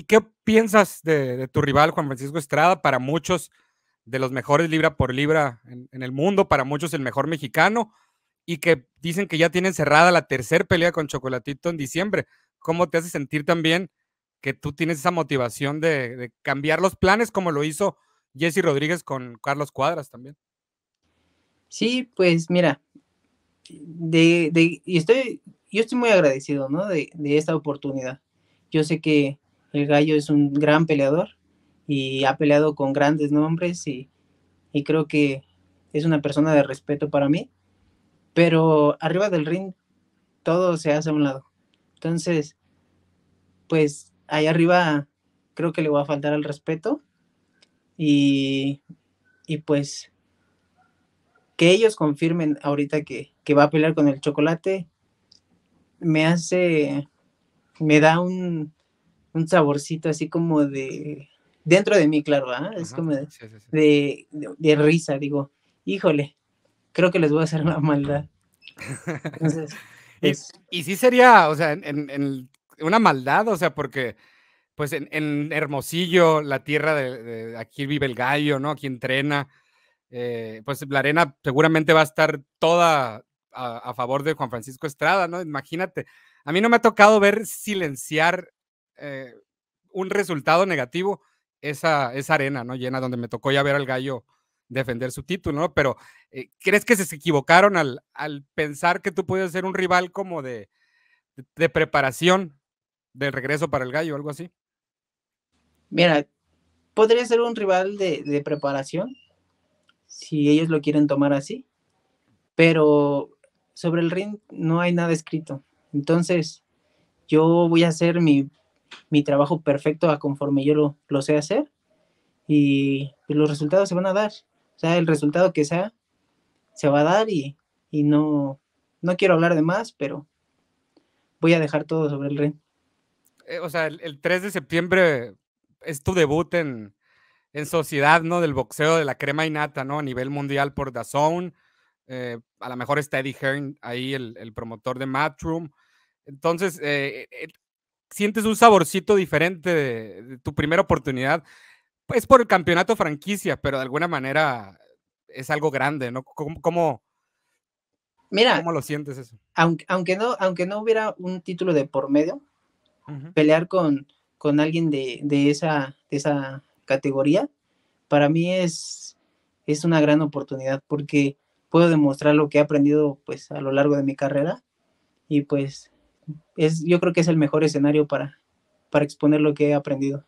¿Y qué piensas de, tu rival Juan Francisco Estrada? Para muchos de los mejores libra por libra en, el mundo, para muchos el mejor mexicano, y que dicen que ya tienen cerrada la tercera pelea con Chocolatito en diciembre. ¿Cómo te hace sentir también que tú tienes esa motivación de, cambiar los planes como lo hizo Jesse Rodríguez con Carlos Cuadras también? Sí, pues mira, de, y estoy, yo estoy muy agradecido de esta oportunidad. Yo sé que el gallo es un gran peleador y ha peleado con grandes nombres y, creo que es una persona de respeto para mí. Pero arriba del ring todo se hace a un lado. Entonces, pues ahí arriba creo que le va a faltar el respeto y, pues que ellos confirmen ahorita que, que, va a pelear con el chocolate me hace, me da un, un saborcito así como de, dentro de mí, claro, ¿ah? es como de, De, risa, digo, híjole, creo que les voy a hacer una maldad. y, sí sería, o sea, en, una maldad, o sea, porque pues en, Hermosillo, la tierra de, aquí vive el gallo, ¿no? Aquí entrena, eh, pues la arena seguramente va a estar toda a favor de Juan Francisco Estrada, ¿no? Imagínate, a mí no me ha tocado ver silenciar eh, un resultado negativo esa, arena, ¿no? Llena donde me tocó ya ver al gallo defender su título, ¿no? Pero eh, ¿crees que se equivocaron al, pensar que tú puedes ser un rival como de, preparación del regreso para el gallo, algo así? Mira, podría ser un rival de, de preparación, si ellos lo quieren tomar así, pero sobre el ring no hay nada escrito. Entonces, yo voy a hacer mi mi trabajo perfecto a conforme yo lo, sé hacer y, los resultados se van a dar. O sea, el resultado que sea, se va a dar y, no, no quiero hablar de más, pero voy a dejar todo sobre el ring. Eh, o sea, el, 3 de septiembre es tu debut en, en sociedad, ¿no? Del boxeo de la crema nata ¿no? A nivel mundial por DAZN. Eh, a lo mejor está Eddie Hearn ahí, el, el promotor de Matchroom. Entonces, eh, eh sientes un saborcito diferente de, tu primera oportunidad, Es por el campeonato franquicia, pero de alguna manera es algo grande, ¿no? ¿Cómo, cómo, Mira, ¿cómo lo sientes eso? Aunque, aunque, no, aunque no hubiera un título de por medio, pelear con, con alguien de, de, esa, esa categoría, para mí es, es una gran oportunidad porque puedo demostrar lo que he aprendido pues a lo largo de mi carrera y pues es, yo creo que es el mejor escenario para, para exponer lo que he aprendido.